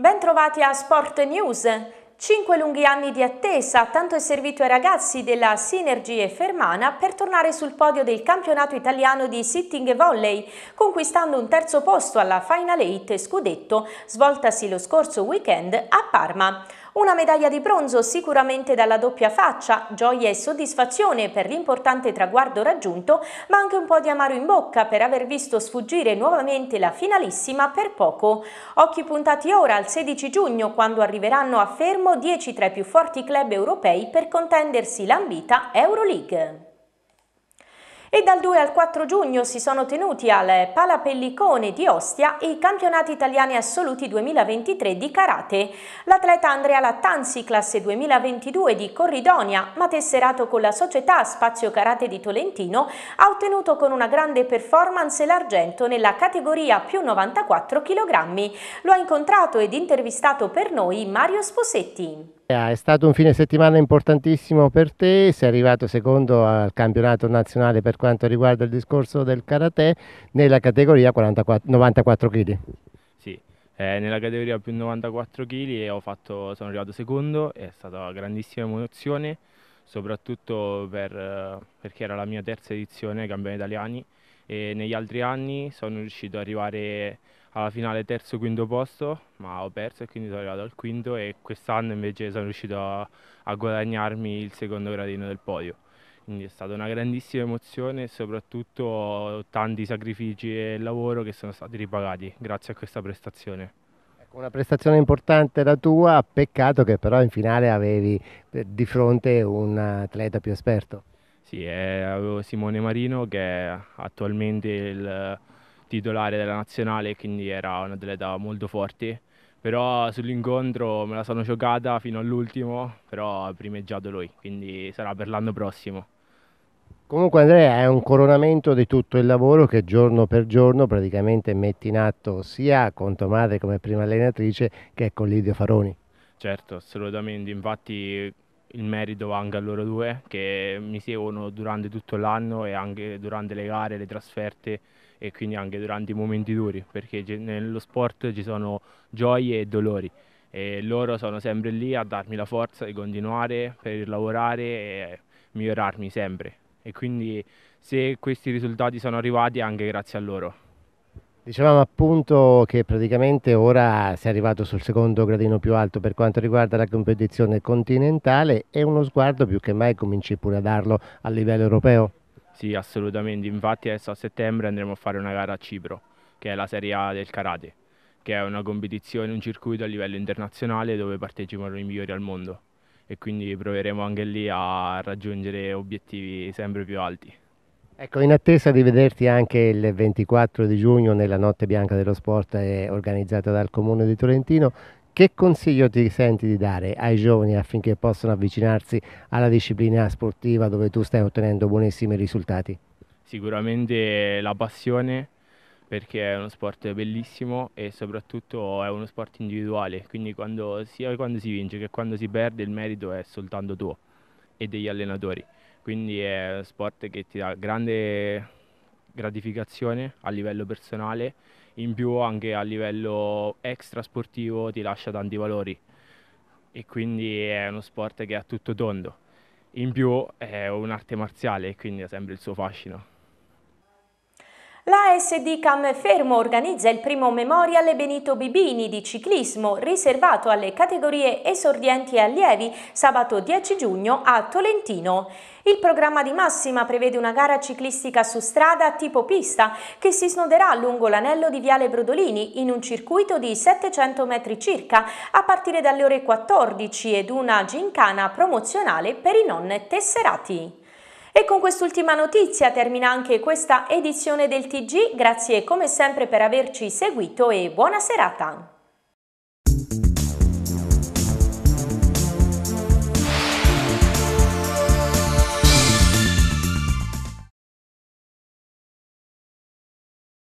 Bentrovati a Sport News. Cinque lunghi anni di attesa, tanto è servito ai ragazzi della Sinergie Fermana per tornare sul podio del campionato italiano di sitting e volley, conquistando un terzo posto alla Final Eight Scudetto, svoltasi lo scorso weekend a Parma. Una medaglia di bronzo sicuramente dalla doppia faccia, gioia e soddisfazione per l'importante traguardo raggiunto, ma anche un po' di amaro in bocca per aver visto sfuggire nuovamente la finalissima per poco. Occhi puntati ora al 16 giugno quando arriveranno a fermo 10 tra i più forti club europei per contendersi l'ambita Euroleague. E dal 2 al 4 giugno si sono tenuti al Palapellicone di Ostia i campionati italiani assoluti 2023 di karate. L'atleta Andrea Lattanzi, classe 2022 di Corridonia, ma tesserato con la società Spazio Karate di Tolentino, ha ottenuto con una grande performance l'argento nella categoria più 94 kg. Lo ha incontrato ed intervistato per noi Mario Sposetti. È stato un fine settimana importantissimo per te, sei arrivato secondo al campionato nazionale per quanto riguarda il discorso del karate nella categoria 44, 94 kg. Sì, eh, nella categoria più 94 kg fatto, sono arrivato secondo, è stata una grandissima emozione, soprattutto per, eh, perché era la mia terza edizione ai campioni italiani e negli altri anni sono riuscito ad arrivare alla finale terzo e quinto posto, ma ho perso e quindi sono arrivato al quinto e quest'anno invece sono riuscito a, a guadagnarmi il secondo gradino del podio. Quindi è stata una grandissima emozione e soprattutto tanti sacrifici e lavoro che sono stati ripagati grazie a questa prestazione. Ecco, una prestazione importante la tua, peccato che però in finale avevi eh, di fronte un atleta più esperto. Sì, eh, avevo Simone Marino che è attualmente il titolare della nazionale, quindi era una atleta molto forte. Però sull'incontro me la sono giocata fino all'ultimo, però ha primeggiato lui, quindi sarà per l'anno prossimo. Comunque Andrea è un coronamento di tutto il lavoro che giorno per giorno praticamente metti in atto sia con tua madre come prima allenatrice che con Lidio Faroni. Certo, assolutamente, infatti il merito anche a loro due che mi seguono durante tutto l'anno e anche durante le gare, le trasferte e quindi anche durante i momenti duri perché nello sport ci sono gioie e dolori e loro sono sempre lì a darmi la forza di continuare per lavorare e migliorarmi sempre e quindi se questi risultati sono arrivati è anche grazie a loro. Dicevamo appunto che praticamente ora si è arrivato sul secondo gradino più alto per quanto riguarda la competizione continentale e uno sguardo più che mai cominci pure a darlo a livello europeo. Sì, assolutamente. Infatti adesso a settembre andremo a fare una gara a Cipro, che è la Serie A del karate, che è una competizione, un circuito a livello internazionale dove partecipano i migliori al mondo e quindi proveremo anche lì a raggiungere obiettivi sempre più alti. Ecco, in attesa di vederti anche il 24 di giugno nella Notte Bianca dello Sport eh, organizzata dal Comune di Tolentino, che consiglio ti senti di dare ai giovani affinché possano avvicinarsi alla disciplina sportiva dove tu stai ottenendo buonissimi risultati? Sicuramente la passione perché è uno sport bellissimo e soprattutto è uno sport individuale, quindi quando, sia quando si vince che quando si perde il merito è soltanto tuo e degli allenatori quindi è uno sport che ti dà grande gratificazione a livello personale, in più anche a livello extra sportivo ti lascia tanti valori e quindi è uno sport che è a tutto tondo. In più è un'arte marziale e quindi ha sempre il suo fascino. La SD Cam Fermo organizza il primo Memorial Benito Bibini di ciclismo riservato alle categorie esordienti e allievi sabato 10 giugno a Tolentino. Il programma di massima prevede una gara ciclistica su strada tipo pista che si snoderà lungo l'anello di Viale Brodolini in un circuito di 700 metri circa a partire dalle ore 14 ed una gincana promozionale per i non tesserati. E con quest'ultima notizia termina anche questa edizione del TG, grazie come sempre per averci seguito e buona serata!